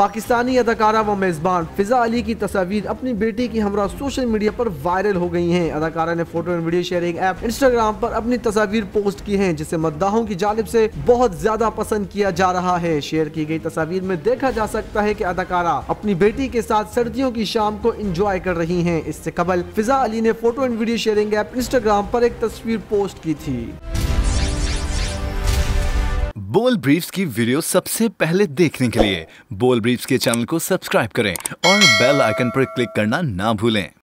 पाकिस्तानी अदाकारा व मेज़बान फ़िज़ा अली की तस्वीर अपनी बेटी की हमरा सोशल मीडिया पर वायरल हो गई हैं अदाकारा ने photo and video sharing app Instagram पर अपनी तस्वीर पोस्ट की हैं जिसे मद्दाहों की जानब से बहुत ज्यादा पसंद किया जा रहा है शेयर की गई तस्वीर में देखा जा सकता है की अदाकारा अपनी बेटी के साथ सर्दियों की शाम को इंजॉय कर रही है इससे कबल फिजा अली ने photo and video sharing app Instagram पर एक तस्वीर पोस्ट की थी बोल ब्रीफ्स की वीडियो सबसे पहले देखने के लिए बोल ब्रीफ्स के चैनल को सब्सक्राइब करें और बेल आइकन पर क्लिक करना ना भूलें